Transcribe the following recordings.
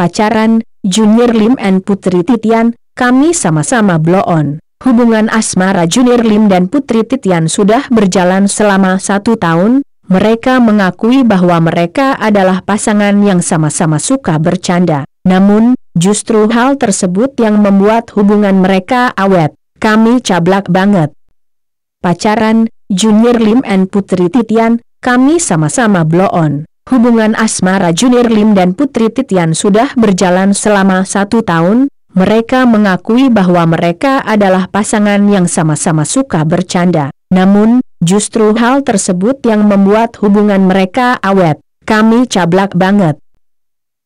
pacaran, Junior Lim and Putri Titian, kami sama-sama blow on. Hubungan asmara Junior Lim dan Putri Titian sudah berjalan selama satu tahun, mereka mengakui bahwa mereka adalah pasangan yang sama-sama suka bercanda. Namun, justru hal tersebut yang membuat hubungan mereka awet. Kami cablak banget. Pacaran, Junior Lim and Putri Titian, kami sama-sama blow on. Hubungan asmara Junior Lim dan Putri Titian sudah berjalan selama satu tahun, mereka mengakui bahwa mereka adalah pasangan yang sama-sama suka bercanda. Namun, justru hal tersebut yang membuat hubungan mereka awet. Kami cablak banget.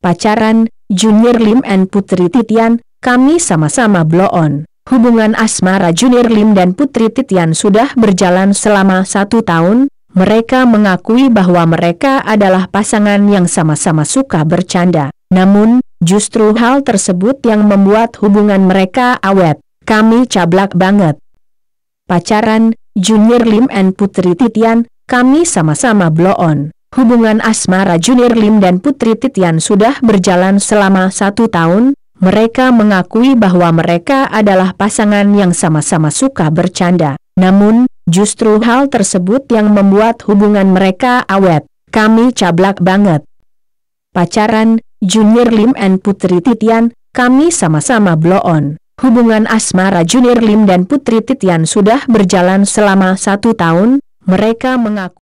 Pacaran, Junior Lim dan Putri Titian, kami sama-sama blow on. Hubungan asmara Junior Lim dan Putri Titian sudah berjalan selama satu tahun, mereka mengakui bahwa mereka adalah pasangan yang sama-sama suka bercanda. Namun, justru hal tersebut yang membuat hubungan mereka awet. Kami cablak banget. Pacaran, Junior Lim dan Putri Titian, kami sama-sama blow on. Hubungan asmara Junior Lim dan Putri Titian sudah berjalan selama satu tahun, mereka mengakui bahwa mereka adalah pasangan yang sama-sama suka bercanda. Namun, Justru hal tersebut yang membuat hubungan mereka awet. Kami cablak banget. Pacaran, Junior Lim dan Putri Titian, kami sama-sama blow on. Hubungan asmara Junior Lim dan Putri Titian sudah berjalan selama satu tahun, mereka mengaku.